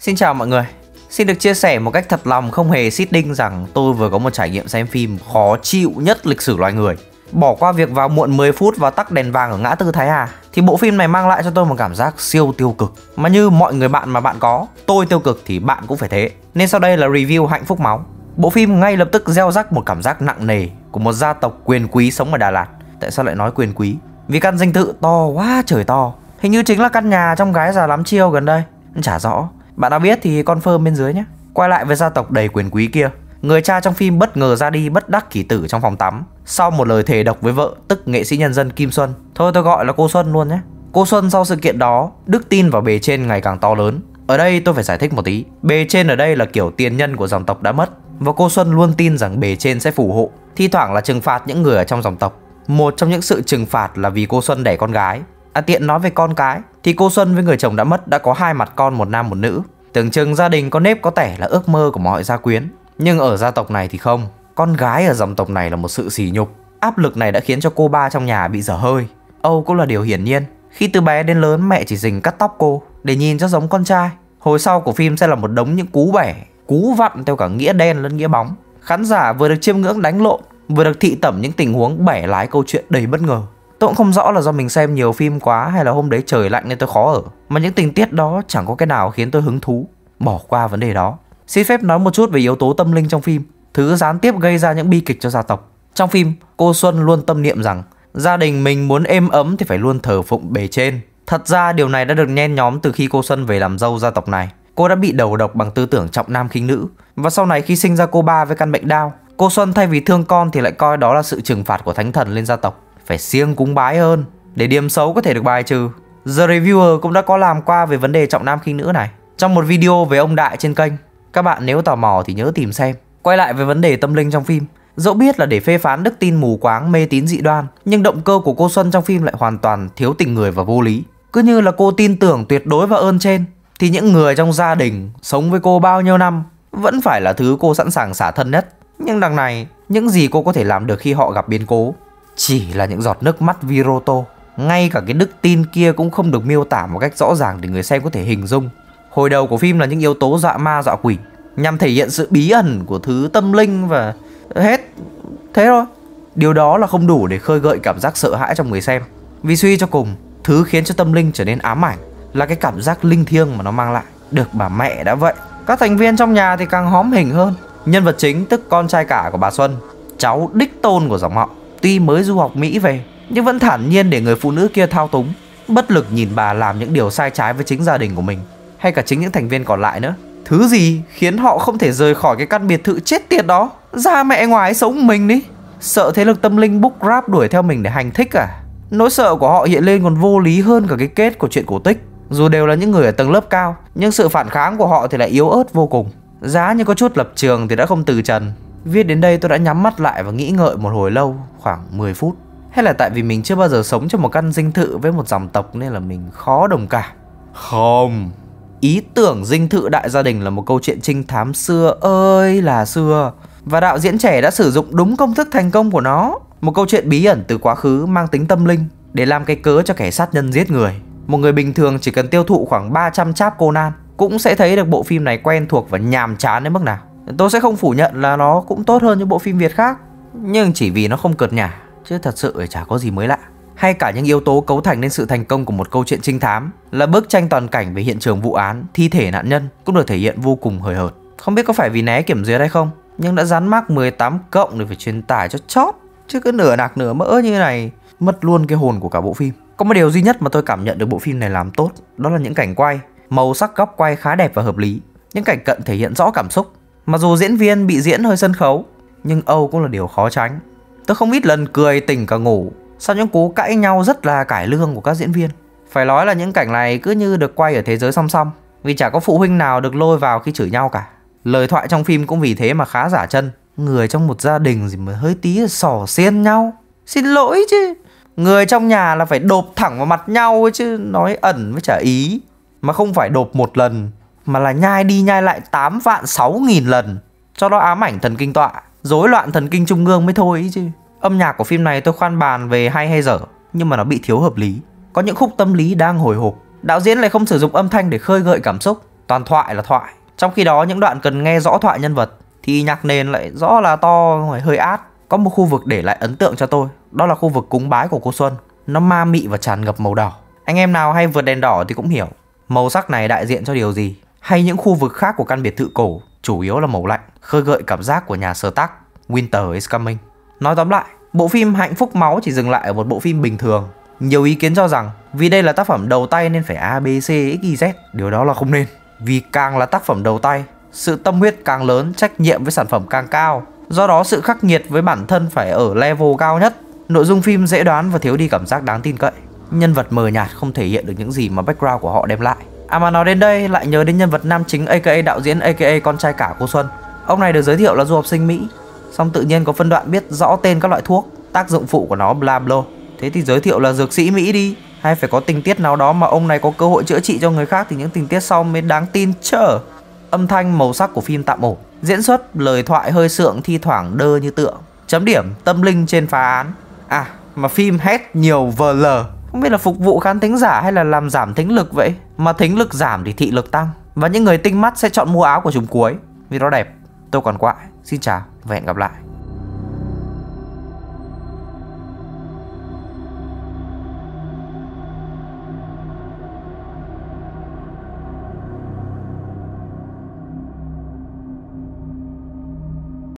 Xin chào mọi người Xin được chia sẻ một cách thật lòng không hề xít đinh rằng tôi vừa có một trải nghiệm xem phim khó chịu nhất lịch sử loài người Bỏ qua việc vào muộn 10 phút và tắt đèn vàng ở ngã tư Thái Hà Thì bộ phim này mang lại cho tôi một cảm giác siêu tiêu cực Mà như mọi người bạn mà bạn có, tôi tiêu cực thì bạn cũng phải thế Nên sau đây là review Hạnh Phúc Máu Bộ phim ngay lập tức gieo rắc một cảm giác nặng nề của một gia tộc quyền quý sống ở Đà Lạt Tại sao lại nói quyền quý? Vì căn danh tự to quá trời to Hình như chính là căn nhà trong gái già lắm chiêu gần đây Chả rõ bạn đã biết thì confirm bên dưới nhé. Quay lại với gia tộc đầy quyền quý kia. Người cha trong phim bất ngờ ra đi bất đắc kỳ tử trong phòng tắm Sau một lời thề độc với vợ tức nghệ sĩ nhân dân Kim Xuân Thôi tôi gọi là cô Xuân luôn nhé Cô Xuân sau sự kiện đó, đức tin vào bề trên ngày càng to lớn Ở đây tôi phải giải thích một tí Bề trên ở đây là kiểu tiền nhân của dòng tộc đã mất Và cô Xuân luôn tin rằng bề trên sẽ phù hộ Thi thoảng là trừng phạt những người ở trong dòng tộc Một trong những sự trừng phạt là vì cô Xuân đẻ con gái À tiện nói về con cái Thì cô Xuân với người chồng đã mất đã có hai mặt con một nam một nữ Tưởng chừng gia đình có nếp có tẻ là ước mơ của mọi gia quyến Nhưng ở gia tộc này thì không Con gái ở dòng tộc này là một sự sỉ nhục Áp lực này đã khiến cho cô ba trong nhà bị dở hơi Âu cũng là điều hiển nhiên Khi từ bé đến lớn mẹ chỉ dình cắt tóc cô Để nhìn cho giống con trai Hồi sau của phim sẽ là một đống những cú bẻ Cú vặn theo cả nghĩa đen lẫn nghĩa bóng Khán giả vừa được chiêm ngưỡng đánh lộn Vừa được thị tẩm những tình huống bẻ lái câu chuyện đầy bất ngờ Tôi cũng không rõ là do mình xem nhiều phim quá hay là hôm đấy trời lạnh nên tôi khó ở. Mà những tình tiết đó chẳng có cái nào khiến tôi hứng thú, bỏ qua vấn đề đó. Xin phép nói một chút về yếu tố tâm linh trong phim, thứ gián tiếp gây ra những bi kịch cho gia tộc. Trong phim, cô Xuân luôn tâm niệm rằng gia đình mình muốn êm ấm thì phải luôn thờ phụng bề trên. Thật ra điều này đã được nhen nhóm từ khi cô Xuân về làm dâu gia tộc này. Cô đã bị đầu độc bằng tư tưởng trọng nam khinh nữ và sau này khi sinh ra cô ba với căn bệnh đau, cô Xuân thay vì thương con thì lại coi đó là sự trừng phạt của thánh thần lên gia tộc phải siêng cúng bái hơn để điểm xấu có thể được bài trừ. The Reviewer cũng đã có làm qua về vấn đề trọng nam khinh nữ này trong một video về ông Đại trên kênh. Các bạn nếu tò mò thì nhớ tìm xem. Quay lại về vấn đề tâm linh trong phim. Dẫu biết là để phê phán đức tin mù quáng mê tín dị đoan, nhưng động cơ của cô Xuân trong phim lại hoàn toàn thiếu tình người và vô lý. Cứ như là cô tin tưởng tuyệt đối vào ơn trên, thì những người trong gia đình sống với cô bao nhiêu năm vẫn phải là thứ cô sẵn sàng xả thân nhất. Nhưng đằng này, những gì cô có thể làm được khi họ gặp biến cố chỉ là những giọt nước mắt Viroto. Ngay cả cái đức tin kia cũng không được miêu tả một cách rõ ràng để người xem có thể hình dung. Hồi đầu của phim là những yếu tố dọa ma dọa quỷ nhằm thể hiện sự bí ẩn của thứ tâm linh và hết thế thôi. Điều đó là không đủ để khơi gợi cảm giác sợ hãi trong người xem. Vì suy cho cùng, thứ khiến cho tâm linh trở nên ám ảnh là cái cảm giác linh thiêng mà nó mang lại. Được bà mẹ đã vậy. Các thành viên trong nhà thì càng hóm hình hơn. Nhân vật chính tức con trai cả của bà Xuân, cháu đích tôn của dòng họ tuy mới du học Mỹ về nhưng vẫn thản nhiên để người phụ nữ kia thao túng, bất lực nhìn bà làm những điều sai trái với chính gia đình của mình hay cả chính những thành viên còn lại nữa. Thứ gì khiến họ không thể rời khỏi cái căn biệt thự chết tiệt đó? Ra mẹ ngoài sống mình đi. Sợ thế lực tâm linh book grab đuổi theo mình để hành thích à? Nỗi sợ của họ hiện lên còn vô lý hơn cả cái kết của chuyện cổ tích. Dù đều là những người ở tầng lớp cao, nhưng sự phản kháng của họ thì lại yếu ớt vô cùng. Giá như có chút lập trường thì đã không từ trần, Viết đến đây tôi đã nhắm mắt lại và nghĩ ngợi một hồi lâu, khoảng 10 phút. Hay là tại vì mình chưa bao giờ sống trong một căn dinh thự với một dòng tộc nên là mình khó đồng cảm. Không, ý tưởng dinh thự đại gia đình là một câu chuyện trinh thám xưa ơi là xưa. Và đạo diễn trẻ đã sử dụng đúng công thức thành công của nó. Một câu chuyện bí ẩn từ quá khứ mang tính tâm linh để làm cái cớ cho kẻ sát nhân giết người. Một người bình thường chỉ cần tiêu thụ khoảng 300 cháp Conan cũng sẽ thấy được bộ phim này quen thuộc và nhàm chán đến mức nào. Tôi sẽ không phủ nhận là nó cũng tốt hơn những bộ phim Việt khác Nhưng chỉ vì nó không cợt nhả Chứ thật sự chả có gì mới lạ hay cả những yếu tố cấu thành nên sự thành công của một câu chuyện trinh thám là bức tranh toàn cảnh về hiện trường vụ án, thi thể nạn nhân cũng được thể hiện vô cùng hời hợt. Không biết có phải vì né kiểm duyệt hay không, nhưng đã dán mác 18 cộng để phải truyền tải cho chót. Chứ cứ nửa nạc nửa mỡ như này, mất luôn cái hồn của cả bộ phim. Có một điều duy nhất mà tôi cảm nhận được bộ phim này làm tốt, đó là những cảnh quay. Màu sắc góc quay khá đẹp và hợp lý, những cảnh cận thể hiện rõ cảm xúc, Mặc dù diễn viên bị diễn hơi sân khấu, nhưng Âu cũng là điều khó tránh. Tôi không ít lần cười tỉnh cả ngủ sau những cú cãi nhau rất là cải lương của các diễn viên. Phải nói là những cảnh này cứ như được quay ở thế giới song song, vì chả có phụ huynh nào được lôi vào khi chửi nhau cả. Lời thoại trong phim cũng vì thế mà khá giả chân. Người trong một gia đình gì mà hơi tí sò xiên nhau. Xin lỗi chứ. Người trong nhà là phải đột thẳng vào mặt nhau chứ, nói ẩn với chả ý. Mà không phải đột một lần, mà là nhai đi nhai lại 8 vạn 6 nghìn lần cho đó ám ảnh thần kinh tọa rối loạn thần kinh trung ương mới thôi ý chứ âm nhạc của phim này tôi khoan bàn về hay hay dở nhưng mà nó bị thiếu hợp lý có những khúc tâm lý đang hồi hộp đạo diễn lại không sử dụng âm thanh để khơi gợi cảm xúc toàn thoại là thoại trong khi đó những đoạn cần nghe rõ thoại nhân vật thì nhạc nền lại rõ là to hơi át có một khu vực để lại ấn tượng cho tôi đó là khu vực cúng bái của cô xuân nó ma mị và tràn ngập màu đỏ anh em nào hay vượt đèn đỏ thì cũng hiểu màu sắc này đại diện cho điều gì hay những khu vực khác của căn biệt thự cổ chủ yếu là màu lạnh, khơi gợi cảm giác của nhà sơ tác Winter is coming. Nói tóm lại, bộ phim Hạnh phúc máu chỉ dừng lại ở một bộ phim bình thường. Nhiều ý kiến cho rằng vì đây là tác phẩm đầu tay nên phải A, B, C, X, Y, Z. Điều đó là không nên. Vì càng là tác phẩm đầu tay, sự tâm huyết càng lớn, trách nhiệm với sản phẩm càng cao. Do đó sự khắc nghiệt với bản thân phải ở level cao nhất. Nội dung phim dễ đoán và thiếu đi cảm giác đáng tin cậy. Nhân vật mờ nhạt không thể hiện được những gì mà background của họ đem lại. À mà nói đến đây lại nhớ đến nhân vật nam chính aka đạo diễn aka con trai cả cô Xuân Ông này được giới thiệu là du học sinh Mỹ Xong tự nhiên có phân đoạn biết rõ tên các loại thuốc Tác dụng phụ của nó bla bla Thế thì giới thiệu là dược sĩ Mỹ đi Hay phải có tình tiết nào đó mà ông này có cơ hội chữa trị cho người khác Thì những tình tiết sau mới đáng tin Chờ. Âm thanh màu sắc của phim tạm ổn Diễn xuất lời thoại hơi sượng thi thoảng đơ như tượng Chấm điểm tâm linh trên phá án À mà phim hét nhiều vờ lờ. Không biết là phục vụ khán thính giả hay là làm giảm thính lực vậy Mà thính lực giảm thì thị lực tăng Và những người tinh mắt sẽ chọn mua áo của chúng cuối Vì nó đẹp Tôi còn quại Xin chào và hẹn gặp lại